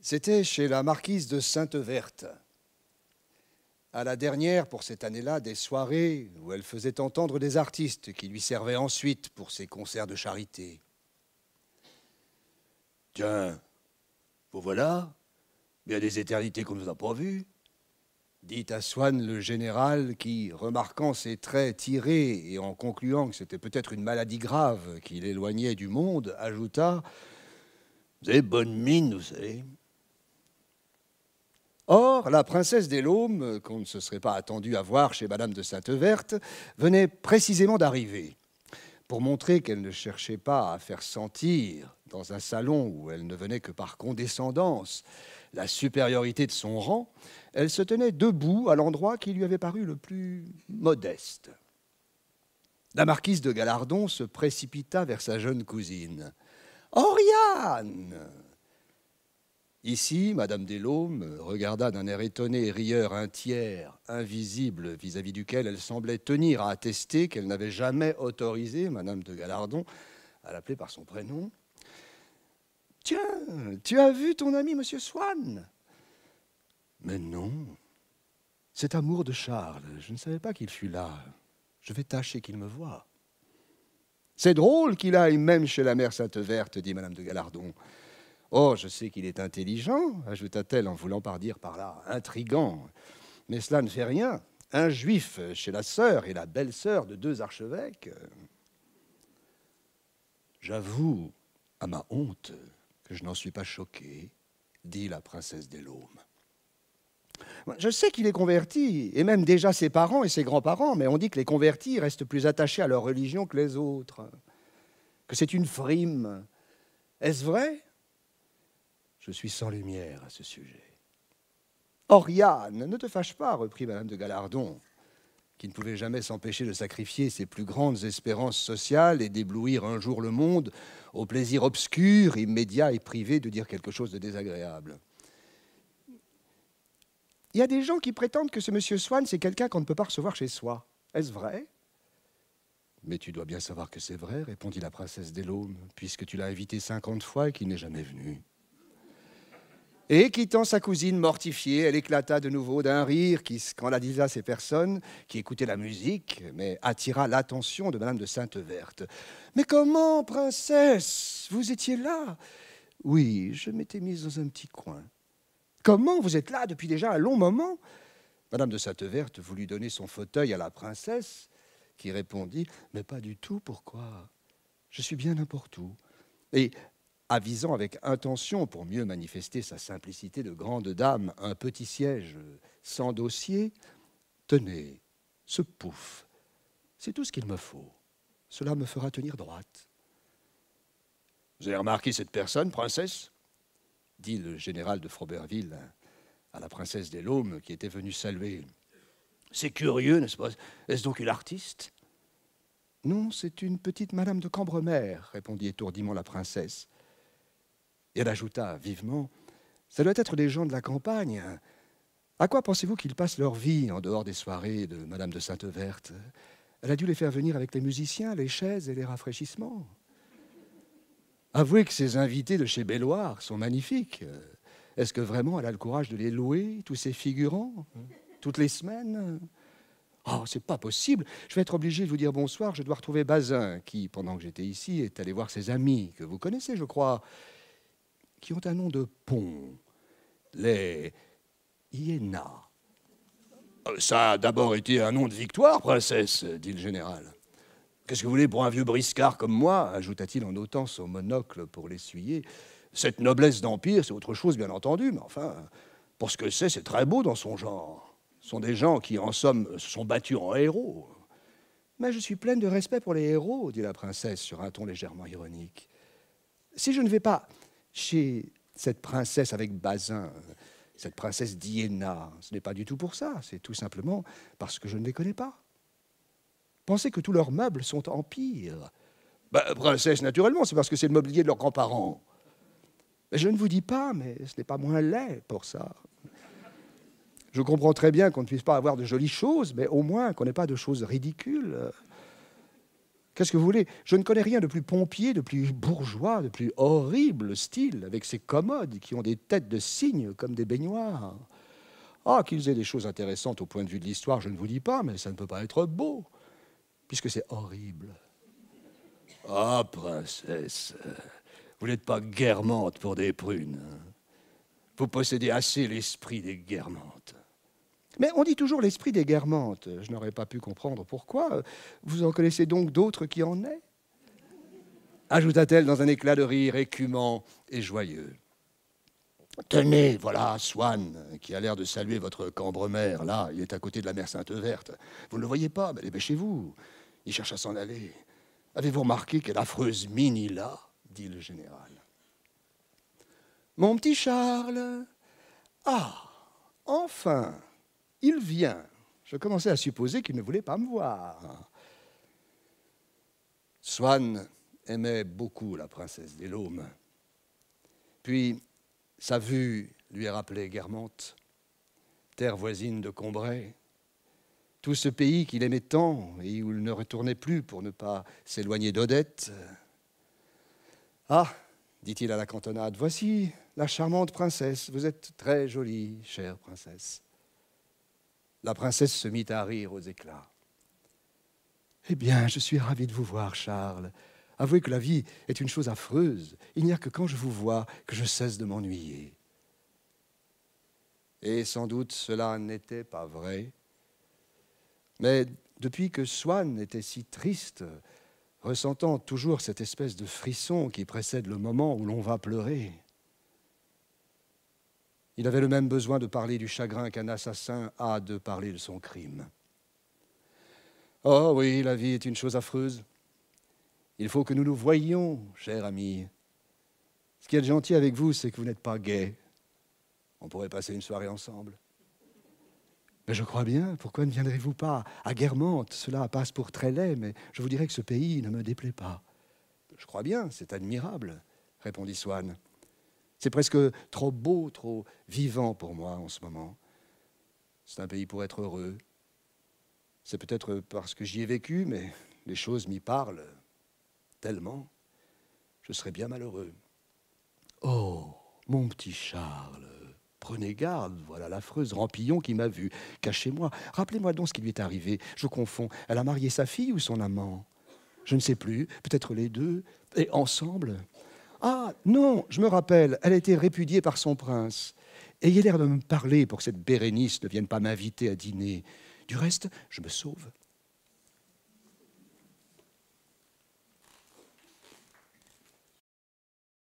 C'était chez la marquise de Sainte-Verte. À la dernière, pour cette année-là, des soirées où elle faisait entendre des artistes qui lui servaient ensuite pour ses concerts de charité. Tiens, vous voilà bien des éternités qu'on ne vous a pas vues. Dit à Swann le général qui, remarquant ses traits tirés et en concluant que c'était peut-être une maladie grave qui l'éloignait du monde, ajouta Vous avez bonne mine, vous savez. Or, la princesse des Laumes, euh, qu'on ne se serait pas attendu à voir chez Madame de Sainte-Verte, venait précisément d'arriver. Pour montrer qu'elle ne cherchait pas à faire sentir, dans un salon où elle ne venait que par condescendance, la supériorité de son rang, elle se tenait debout à l'endroit qui lui avait paru le plus modeste. La marquise de Galardon se précipita vers sa jeune cousine. Oriane Ici, Madame Delhomme regarda d'un air étonné et rieur, un tiers invisible vis-à-vis duquel elle semblait tenir à attester qu'elle n'avait jamais autorisé Madame de Galardon à l'appeler par son prénom. Tiens, tu as vu ton ami Monsieur Swann Mais non. Cet amour de Charles, je ne savais pas qu'il fût là. Je vais tâcher qu'il me voie. C'est drôle qu'il aille même chez la mère Sainte-Verte, dit Madame de Galardon. Oh, je sais qu'il est intelligent, ajouta-t-elle en voulant par dire par là intrigant. Mais cela ne fait rien. Un juif chez la sœur et la belle-sœur de deux archevêques. J'avoue, à ma honte, que je n'en suis pas choqué, dit la princesse des Laumes. Je sais qu'il est converti, et même déjà ses parents et ses grands-parents, mais on dit que les convertis restent plus attachés à leur religion que les autres, que c'est une frime. Est-ce vrai je suis sans lumière à ce sujet. Oriane, oh, ne te fâche pas, reprit Madame de Galardon, qui ne pouvait jamais s'empêcher de sacrifier ses plus grandes espérances sociales et d'éblouir un jour le monde au plaisir obscur, immédiat et privé de dire quelque chose de désagréable. Il y a des gens qui prétendent que ce monsieur Swann, c'est quelqu'un qu'on ne peut pas recevoir chez soi. Est-ce vrai Mais tu dois bien savoir que c'est vrai, répondit la princesse des puisque tu l'as invité cinquante fois et qu'il n'est jamais venu. Et quittant sa cousine mortifiée, elle éclata de nouveau d'un rire qui scandalisa ces personnes qui écoutaient la musique, mais attira l'attention de Madame de Sainte-Verte. Mais comment, princesse, vous étiez là Oui, je m'étais mise dans un petit coin. Comment vous êtes là depuis déjà un long moment Madame de Sainte-Verte voulut donner son fauteuil à la princesse, qui répondit Mais pas du tout, pourquoi Je suis bien n'importe où. Et avisant avec intention, pour mieux manifester sa simplicité de grande dame, un petit siège sans dossier, Tenez, ce pouf, c'est tout ce qu'il me faut. Cela me fera tenir droite. Vous avez remarqué cette personne, princesse dit le général de Froberville à la princesse des qui était venue saluer. C'est curieux, n'est-ce pas Est-ce donc une artiste Non, c'est une petite madame de Cambremer, répondit étourdiment la princesse. Et elle ajouta vivement Ça doit être des gens de la campagne. À quoi pensez-vous qu'ils passent leur vie en dehors des soirées de Madame de Sainte-Verte Elle a dû les faire venir avec les musiciens, les chaises et les rafraîchissements. Avouez que ces invités de chez Belloir sont magnifiques. Est-ce que vraiment elle a le courage de les louer, tous ces figurants, toutes les semaines Oh, c'est pas possible. Je vais être obligé de vous dire bonsoir. Je dois retrouver Bazin, qui, pendant que j'étais ici, est allé voir ses amis, que vous connaissez, je crois qui ont un nom de pont. Les Iéna. Euh, ça a d'abord été un nom de victoire, princesse, dit le général. Qu'est-ce que vous voulez pour un vieux briscard comme moi ajouta-t-il en ôtant son monocle pour l'essuyer. Cette noblesse d'empire, c'est autre chose, bien entendu, mais enfin, pour ce que c'est, c'est très beau dans son genre. Ce sont des gens qui, en somme, se sont battus en héros. Mais je suis pleine de respect pour les héros, dit la princesse sur un ton légèrement ironique. Si je ne vais pas chez cette princesse avec Bazin, cette princesse d'Iéna. Ce n'est pas du tout pour ça, c'est tout simplement parce que je ne les connais pas. Pensez que tous leurs meubles sont empire. Bah, princesse, naturellement, c'est parce que c'est le mobilier de leurs grands-parents. Je ne vous dis pas, mais ce n'est pas moins laid pour ça. Je comprends très bien qu'on ne puisse pas avoir de jolies choses, mais au moins qu'on n'ait pas de choses ridicules. Qu'est-ce que vous voulez Je ne connais rien de plus pompier, de plus bourgeois, de plus horrible style, avec ces commodes qui ont des têtes de cygnes comme des baignoires. Ah, qu'ils aient des choses intéressantes au point de vue de l'histoire, je ne vous dis pas, mais ça ne peut pas être beau, puisque c'est horrible. Ah, princesse, vous n'êtes pas guermantes pour des prunes. Hein vous possédez assez l'esprit des guermantes. Mais on dit toujours l'esprit des guermantes. Je n'aurais pas pu comprendre pourquoi. Vous en connaissez donc d'autres qui en aient ajouta-t-elle dans un éclat de rire écumant et joyeux. Tenez, voilà Swann, qui a l'air de saluer votre cambre-mère. Là, il est à côté de la mer Sainte-Verte. Vous ne le voyez pas, mais dépêchez-vous. Il cherche à s'en aller. Avez-vous remarqué quelle affreuse mine il a dit le général. Mon petit Charles Ah, enfin il vient. Je commençais à supposer qu'il ne voulait pas me voir. Swann aimait beaucoup la princesse des Laumes. Puis, sa vue lui rappelait Guermantes, terre voisine de Combray, tout ce pays qu'il aimait tant et où il ne retournait plus pour ne pas s'éloigner d'Odette. Ah, dit-il à la cantonade, voici la charmante princesse, vous êtes très jolie, chère princesse. La princesse se mit à rire aux éclats. Eh bien, je suis ravie de vous voir, Charles. Avouez que la vie est une chose affreuse. Il n'y a que quand je vous vois que je cesse de m'ennuyer. Et sans doute cela n'était pas vrai. Mais depuis que Swann était si triste, ressentant toujours cette espèce de frisson qui précède le moment où l'on va pleurer, il avait le même besoin de parler du chagrin qu'un assassin a de parler de son crime. Oh oui, la vie est une chose affreuse. Il faut que nous nous voyions, cher ami. Ce qui est gentil avec vous, c'est que vous n'êtes pas gai. On pourrait passer une soirée ensemble. Mais je crois bien, pourquoi ne viendrez-vous pas à Guermantes Cela passe pour très laid, mais je vous dirais que ce pays ne me déplaît pas. Je crois bien, c'est admirable, répondit Swann. C'est presque trop beau, trop vivant pour moi en ce moment. C'est un pays pour être heureux. C'est peut-être parce que j'y ai vécu, mais les choses m'y parlent tellement. Je serais bien malheureux. Oh, mon petit Charles, prenez garde, voilà l'affreuse rampillon qui m'a vu. Cachez-moi, rappelez-moi donc ce qui lui est arrivé. Je confonds, elle a marié sa fille ou son amant Je ne sais plus, peut-être les deux, et ensemble ah non, je me rappelle, elle a été répudiée par son prince. Ayez l'air de me parler pour que cette Bérénice ne vienne pas m'inviter à dîner. Du reste, je me sauve.